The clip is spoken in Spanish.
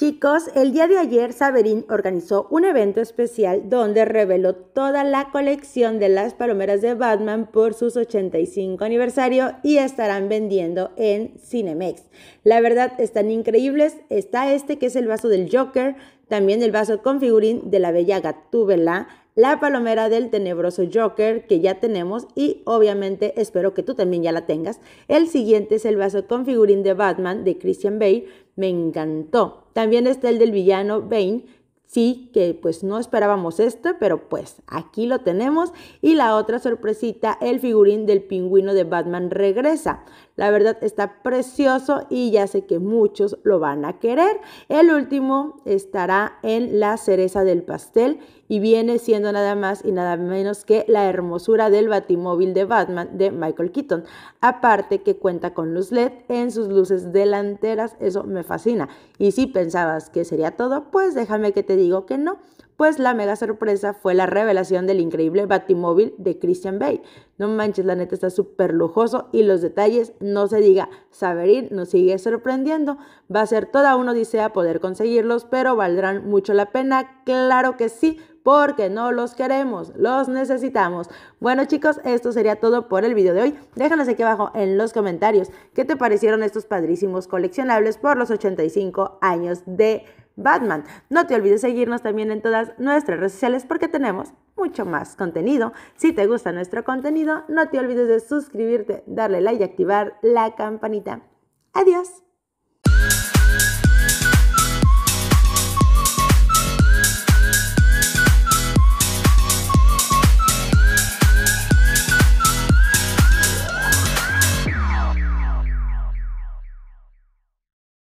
Chicos, el día de ayer Saberín organizó un evento especial donde reveló toda la colección de las palomeras de Batman por sus 85 aniversario y estarán vendiendo en Cinemex. La verdad, están increíbles. Está este que es el vaso del Joker, también el vaso con figurín de la bella Gatúbela, la palomera del tenebroso Joker que ya tenemos y obviamente espero que tú también ya la tengas. El siguiente es el vaso con figurín de Batman de Christian Bale, me encantó. También está el del villano Bane Sí, que pues no esperábamos esto pero pues aquí lo tenemos. Y la otra sorpresita, el figurín del pingüino de Batman regresa. La verdad está precioso y ya sé que muchos lo van a querer. El último estará en la cereza del pastel y viene siendo nada más y nada menos que la hermosura del batimóvil de Batman de Michael Keaton. Aparte que cuenta con luz LED en sus luces delanteras, eso me fascina. Y si pensabas que sería todo, pues déjame que te digo que no, pues la mega sorpresa fue la revelación del increíble Batimóvil de Christian Bale. No manches, la neta está súper lujoso y los detalles, no se diga, Saberín nos sigue sorprendiendo. Va a ser toda una odisea poder conseguirlos, pero valdrán mucho la pena, claro que sí, porque no los queremos, los necesitamos. Bueno chicos, esto sería todo por el video de hoy. Déjanos aquí abajo en los comentarios qué te parecieron estos padrísimos coleccionables por los 85 años de Batman. No te olvides seguirnos también en todas nuestras redes sociales porque tenemos mucho más contenido. Si te gusta nuestro contenido, no te olvides de suscribirte, darle like y activar la campanita. Adiós.